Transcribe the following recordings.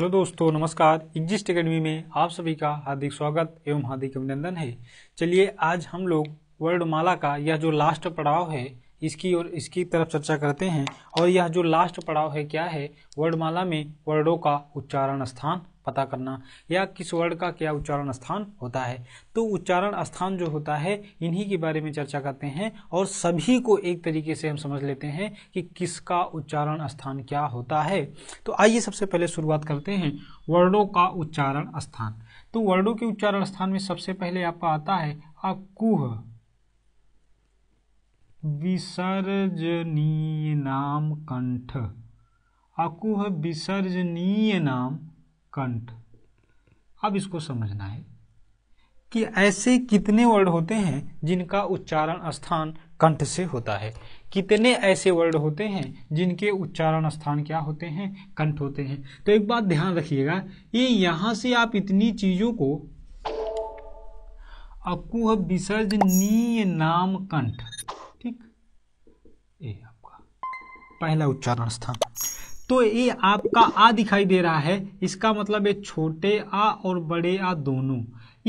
hello दोस्तों नमस्कार exist academy में आप सभी का हार्दिक स्वागत एवं हार्दिक अभिनंदन है चलिए आज हम लोग माला का यह जो लास्ट पड़ाव है इसकी और इसकी तरफ चर्चा करते हैं और यह जो लास्ट पड़ाव है क्या है वर्डमाला में वर्डों का उच्चारण स्थान पता करना या किस वर्ड का क्या उच्चारण स्थान होता है तो उच्चारण स्थान जो होता है इन्हीं के बारे में चर्चा करते हैं और सभी को एक तरीके से हम समझ लेते हैं कि किसका उच्चारण स्थान क्या होता है तो आइए सबसे पहले शुरुआत करते हैं वर्णों का उच्चारण स्थान तो वर्णों के उच्चारण स्थान में सबसे पहले आपका आता है अकुह विसर्जनीय नाम कंठ अकुह विसर्जनीय नाम कंठ अब इसको समझना है कि ऐसे कितने वर्ड होते हैं जिनका उच्चारण स्थान कंठ से होता है कितने ऐसे वर्ड होते हैं जिनके उच्चारण स्थान क्या होते हैं कंठ होते हैं तो एक बात ध्यान रखिएगा ये यहाँ से आप इतनी चीज़ों को अकुह विसर्जनीय नाम कंठ ए आपका पहला उच्चारण स्थान तो ये आपका आ दिखाई दे रहा है इसका मतलब ये छोटे आ और बड़े आ दोनों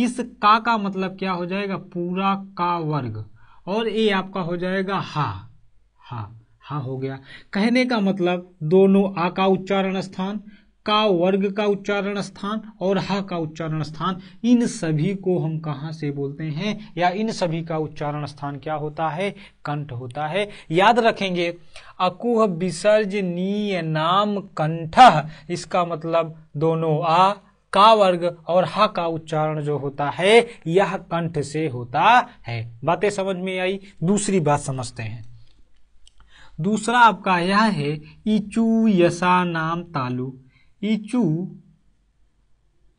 इस का का मतलब क्या हो जाएगा पूरा का वर्ग और ये आपका हो जाएगा हा हा हा हो गया कहने का मतलब दोनों आ का उच्चारण स्थान का वर्ग का उच्चारण स्थान और ह का उच्चारण स्थान इन सभी को हम कहाँ से बोलते हैं या इन सभी का उच्चारण स्थान क्या होता है कंठ होता है याद रखेंगे अकुह विसर्जनीय नाम कंठ इसका मतलब दोनों आ का वर्ग और ह का उच्चारण जो होता है यह कंठ से होता है बातें समझ में आई दूसरी बात समझते हैं दूसरा आपका यह है इचू यसा नाम तालु इचु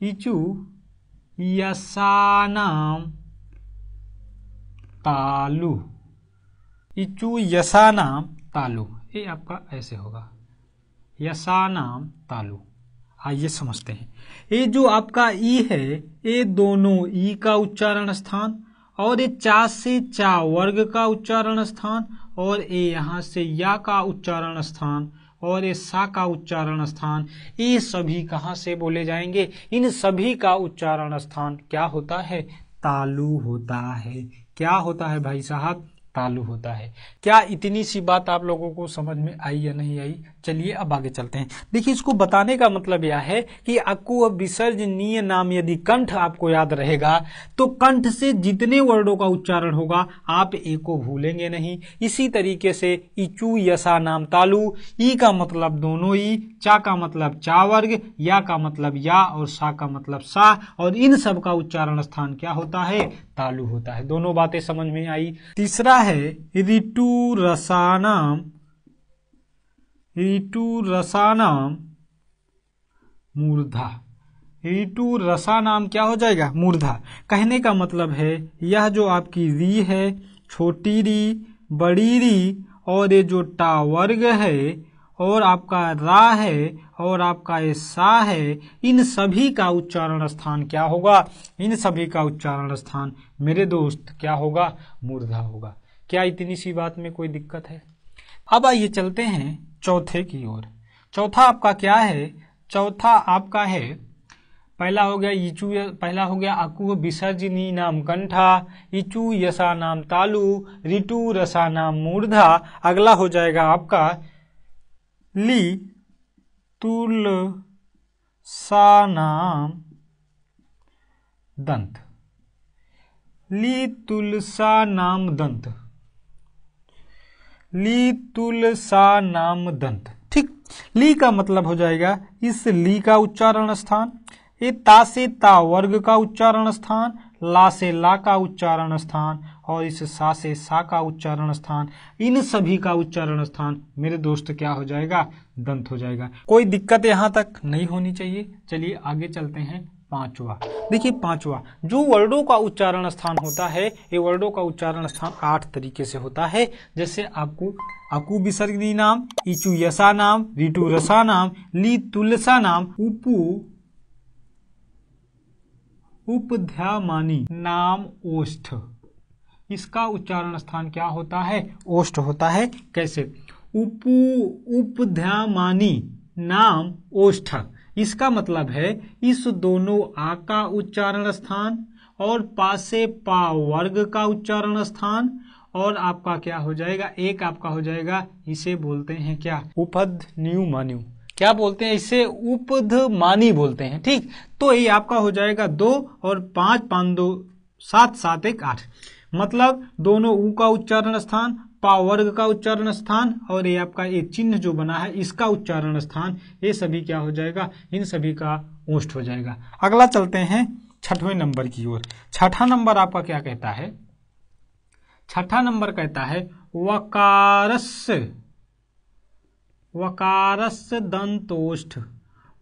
इचु यसानाम तालु इचु यसानाम तालु ये आपका ऐसे होगा यसानाम तालु आइए समझते हैं ये जो आपका ई है ये दोनों ई का उच्चारण स्थान और ये चा से चा वर्ग का उच्चारण स्थान और ये यहां से या का उच्चारण स्थान और ये सा का उच्चारण स्थान ये सभी कहाँ से बोले जाएंगे इन सभी का उच्चारण स्थान क्या होता है तालु होता है क्या होता है भाई साहब तालु होता है क्या इतनी सी बात आप लोगों को समझ में आई या नहीं आई चलिए अब आगे चलते हैं देखिए इसको बताने का मतलब यह है कि आपको अब विसर्जनीय नाम यदि कंठ आपको याद रहेगा तो कंठ से जितने वर्णों का उच्चारण होगा आप ए को भूलेंगे नहीं इसी तरीके से इचू यसा नाम तालु ई का मतलब दोनों ई चा का मतलब चा वर्ग या का मतलब या और सा का मतलब सा और इन सब का उच्चारण स्थान क्या होता है तालु होता है दोनों बातें समझ में आई तीसरा है रिटू नाम नाम मूर्धा ऋतु रसा नाम क्या हो जाएगा मूर्धा कहने का मतलब है यह जो आपकी री है छोटी री बड़ी री और ये जो टा वर्ग है और आपका रा है और आपका ये सा है इन सभी का उच्चारण स्थान क्या होगा इन सभी का उच्चारण स्थान मेरे दोस्त क्या होगा मूर्धा होगा क्या इतनी सी बात में कोई दिक्कत है अब आइए चलते हैं चौथे की ओर चौथा आपका क्या है चौथा आपका है पहला हो गया इचु पहला हो गया अकुह विसर्जनी नाम कंठा इचु यशा नाम तालु रिटु रसा नाम मूर्धा अगला हो जाएगा आपका ली तुल सा नाम दंत ली तुलसा नाम दंत ली तुलसा नाम दंत ठीक ली का मतलब हो जाएगा इस ली का उच्चारण स्थान ए ता से ता वर्ग का उच्चारण स्थान ला से ला का उच्चारण स्थान और इस सा से सा का उच्चारण स्थान इन सभी का उच्चारण स्थान मेरे दोस्त क्या हो जाएगा दंत हो जाएगा कोई दिक्कत यहाँ तक नहीं होनी चाहिए चलिए आगे चलते हैं पांचवा देखिए पांचवा जो वर्डों का उच्चारण स्थान होता है ये वर्डों का उच्चारण स्थान आठ तरीके से होता है जैसे आपको अकु विसर्गनी नाम इचु यसा नाम रिटु रसा नाम ली तुलसा नाम उपु उपध्यामानी नाम ओष्ठ इसका उच्चारण स्थान क्या होता है ओष्ठ होता है कैसे उपु उपध्यामानी नाम ओष्ठ इसका मतलब है इस दोनों आ का उच्चारण स्थान और पासे पा वर्ग का उच्चारण स्थान और आपका क्या हो जाएगा एक आपका हो जाएगा इसे बोलते हैं क्या उपध न्यू मान्यू क्या बोलते हैं इसे उपध मानी बोलते हैं ठीक तो ये आपका हो जाएगा दो और पांच पांच दो सात सात एक आठ मतलब दोनों ऊ का उच्चारण स्थान पा वर्ग का उच्चारण स्थान और ये आपका ये चिन्ह जो बना है इसका उच्चारण स्थान ये सभी क्या हो जाएगा इन सभी का ओष्ठ हो जाएगा अगला चलते हैं छठवें नंबर की ओर छठा नंबर आपका क्या कहता है छठा नंबर कहता है वकारस वकारस दंतोष्ठ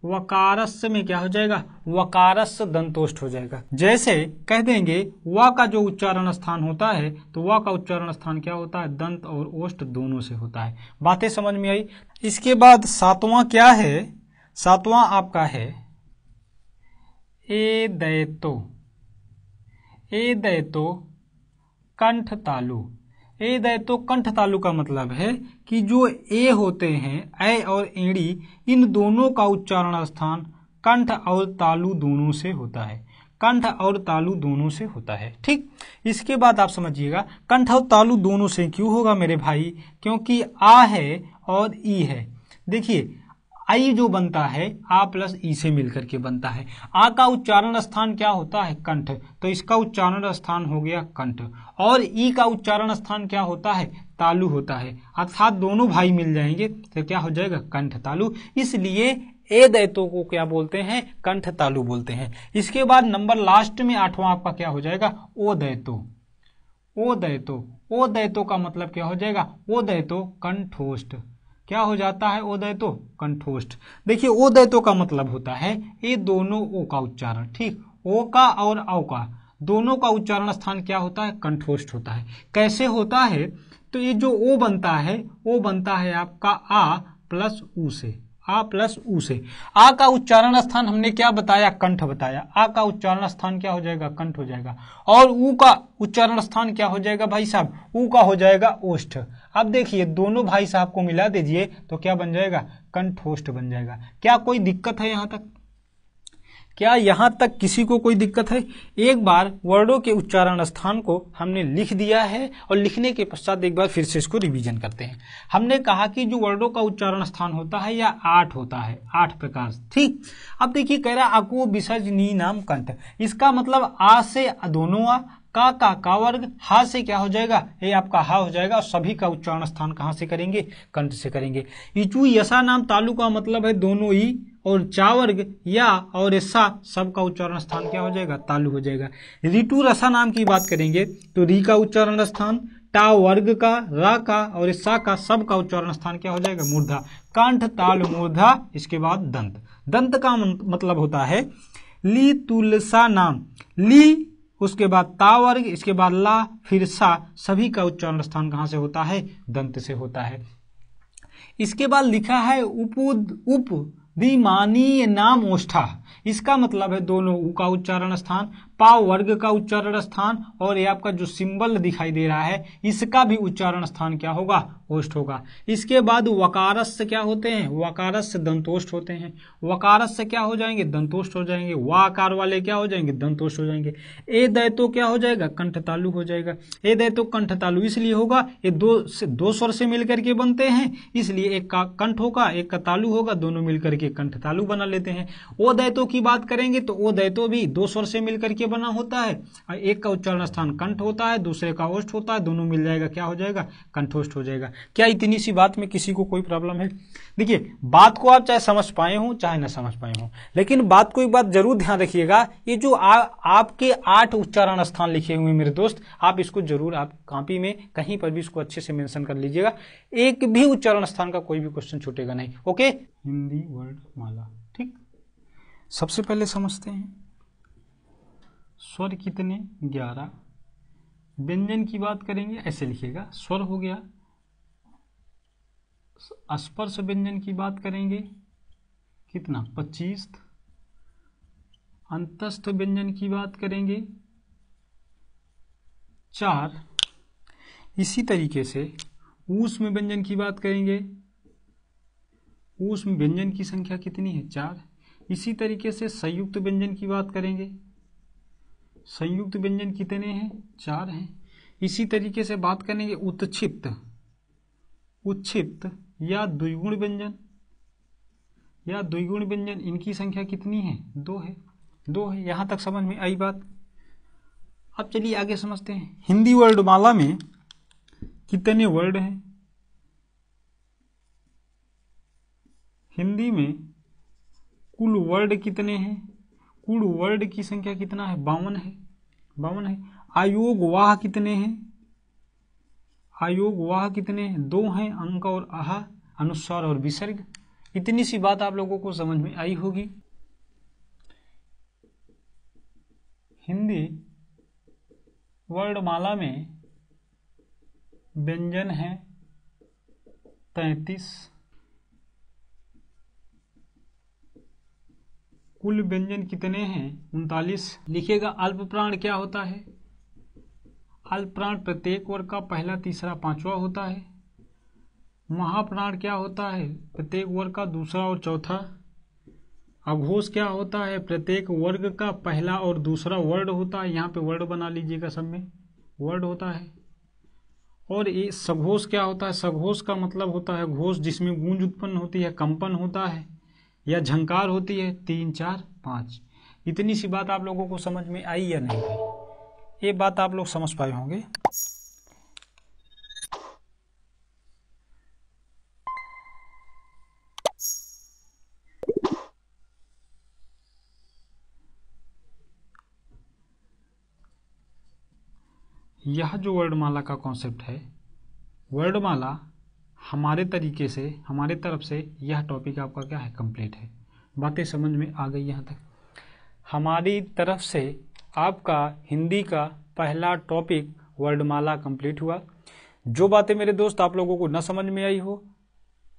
वकारस्य में क्या हो जाएगा वकारस्य दंतोष्ट हो जाएगा जैसे कह देंगे व का जो उच्चारण स्थान होता है तो व का उच्चारण स्थान क्या होता है दंत और ओष्ठ दोनों से होता है बातें समझ में आई इसके बाद सातवां क्या है सातवां आपका है ए दैतो ए दैतो कंठ तालु ए दैतो कंठ तालु का मतलब है कि जो ए होते हैं ए और एड़ी इन दोनों का उच्चारण स्थान कंठ और तालु दोनों से होता है कंठ और तालु दोनों से होता है ठीक इसके बाद आप समझिएगा कंठ और तालु दोनों से क्यों होगा मेरे भाई क्योंकि आ है और ई है देखिए आई जो बनता है आ प्लस ई से मिलकर के बनता है आ का उच्चारण स्थान क्या होता है कंठ तो इसका उच्चारण स्थान हो गया कंठ और ई e का उच्चारण स्थान क्या होता है तालु होता है अर्थात दोनों भाई मिल जाएंगे तो क्या हो जाएगा कंठ तालु इसलिए ए दैतों को क्या बोलते हैं कंठ तालु बोलते हैं इसके बाद नंबर लास्ट में आठवां आपका क्या हो जाएगा ओ दैतो ओ दैतो ओ दैतो का मतलब क्या हो जाएगा ओ दैतो कंठोष्ट क्या हो जाता है ओदय तो कंठोष्ठ देखिए ओदय तो का मतलब होता है ये दोनों ओ का उच्चारण ठीक ओ का और औ का दोनों का उच्चारण स्थान क्या होता है कंठोष्ठ होता है कैसे होता है तो ये जो ओ बनता है ओ बनता है आपका आ प्लस ऊ से आ प्लस ऊ से आ का उच्चारण स्थान हमने क्या बताया कंठ बताया आ का उच्चारण स्थान क्या हो जाएगा कंठ हो जाएगा और ऊ का उच्चारण स्थान क्या हो जाएगा भाई साहब ऊ का हो जाएगा ओष्ठ अब देखिए दोनों भाई साहब को मिला दीजिए तो क्या बन जाएगा कंठोस्ट बन जाएगा क्या कोई दिक्कत है यहां तक क्या यहां तक किसी को कोई दिक्कत है एक बार वर्डों के उच्चारण स्थान को हमने लिख दिया है और लिखने के पश्चात एक बार फिर से इसको रिवीजन करते हैं हमने कहा कि जो वर्डों का उच्चारण स्थान होता है या आठ होता है आठ प्रकार ठीक अब देखिए कह रहा अको विसर्जनी नाम कंठ इसका मतलब आ से दोनों आ का का का वर्ग हा से क्या हो जाएगा ये आपका हा हो जाएगा और सभी का उच्चारण स्थान कहाँ से करेंगे कंठ से करेंगे इचू यशा नाम तालु का मतलब है दोनों ही और चावर्ग या और ऐसा सबका उच्चारण स्थान क्या हो जाएगा तालु हो जाएगा रिटु रसा नाम की बात करेंगे तो री का उच्चारण स्थान टा वर्ग का रा का और ऐसा का सब का उच्चारण स्थान क्या हो जाएगा मूर्धा कंठ ताल मूर्धा इसके बाद दंत दंत का मतलब होता है ली तुलसा नाम ली उसके बाद ता वर्ग इसके बाद ला फिर सा सभी का उच्चारण स्थान कहाँ से होता है दंत से होता है इसके बाद लिखा है उपुद उप मानी नाम ओष्ठा इसका मतलब है दोनों ऊ का उच्चारण स्थान पा वर्ग का उच्चारण स्थान और ये आपका जो सिंबल दिखाई दे रहा है इसका भी उच्चारण स्थान क्या होगा ओष्ठ होगा इसके बाद वकारस से क्या होते हैं वकारस से दंतोष्ठ होते हैं वकारस से क्या हो जाएंगे दंतोष्ठ हो जाएंगे वाकार वाले क्या हो जाएंगे दंतोष्ठ हो जाएंगे ए दय तो क्या हो जाएगा कंठ तालु हो जाएगा ए दय तो कंठ तालु इसलिए होगा ये दो से दो स्वर से मिलकर के बनते हैं इसलिए एक का कंठ होगा एक का तालु होगा दोनों मिलकर के कंठ तालु बना लेते हैं ओ दय दैतो की बात करेंगे तो वो दैतो भी दो स्वर से मिलकर के बना होता है और एक का उच्चारण स्थान कंठ होता है दूसरे का ओष्ठ होता है दोनों मिल जाएगा क्या हो जाएगा कंठोष्ठ हो जाएगा क्या इतनी सी बात में किसी को कोई प्रॉब्लम है देखिए बात को आप चाहे समझ पाए हो चाहे ना समझ पाए हो लेकिन बात को एक बात जरूर ध्यान रखिएगा ये जो आ, आपके आठ उच्चारण स्थान लिखे हुए मेरे दोस्त आप इसको जरूर आप कॉपी में कहीं पर भी इसको अच्छे से मेंशन कर लीजिएगा एक भी उच्चारण स्थान का कोई भी क्वेश्चन छूटेगा नहीं ओके हिंदी वर्ड माला सबसे पहले समझते हैं स्वर कितने ग्यारह व्यंजन की बात करेंगे ऐसे लिखेगा स्वर हो गया स्पर्श व्यंजन की बात करेंगे कितना पच्चीस अंतस्थ व्यंजन की बात करेंगे चार इसी तरीके से ऊष्म व्यंजन की बात करेंगे ऊष्म व्यंजन की संख्या कितनी है चार इसी तरीके से संयुक्त व्यंजन की बात करेंगे संयुक्त व्यंजन कितने हैं चार हैं इसी तरीके से बात करेंगे उत्क्षिप्त उत्क्षिप्त या द्विगुण व्यंजन या द्विगुण व्यंजन इनकी संख्या कितनी है दो है दो है यहां तक समझ में आई बात अब चलिए आगे समझते हैं हिंदी माला में कितने वर्ड हैं हिंदी में कुल वर्ड कितने हैं कुल वर्ड की संख्या कितना है बावन है बावन है आयोग वाह कितने हैं आयोग वाह कितने हैं दो हैं अंक और आहा अनुस्वार और विसर्ग इतनी सी बात आप लोगों को समझ में आई होगी हिंदी वर्णमाला में व्यंजन है तैतीस कुल व्यंजन कितने हैं उनतालीस लिखेगा अल्प प्राण क्या होता है अल्प प्राण प्रत्येक वर्ग का पहला तीसरा पांचवा होता है महाप्राण क्या होता है प्रत्येक वर्ग का दूसरा और चौथा अघोष क्या होता है प्रत्येक वर्ग का पहला और दूसरा वर्ड होता है यहाँ पे वर्ड बना लीजिएगा सब में वर्ड होता है और ये सघोष क्या होता है सघोष का मतलब होता है घोष जिसमें गूंज उत्पन्न होती है कंपन होता है या झंकार होती है तीन चार पाँच इतनी सी बात आप लोगों को समझ में आई या नहीं आई ये बात आप लोग समझ पाए होंगे यह जो वर्डमाला का कॉन्सेप्ट है वर्डमाला हमारे तरीके से हमारे तरफ से यह टॉपिक आपका क्या है कंप्लीट है बातें समझ में आ गई यहाँ तक हमारी तरफ से आपका हिंदी का पहला टॉपिक वर्डमाला कंप्लीट हुआ जो बातें मेरे दोस्त आप लोगों को न समझ में आई हो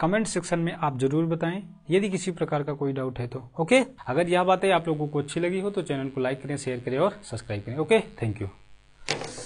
कमेंट सेक्शन में आप जरूर बताएं यदि किसी प्रकार का कोई डाउट है तो ओके अगर यह बातें आप लोगों को अच्छी लगी हो तो चैनल को लाइक करें शेयर करें और सब्सक्राइब करें ओके थैंक यू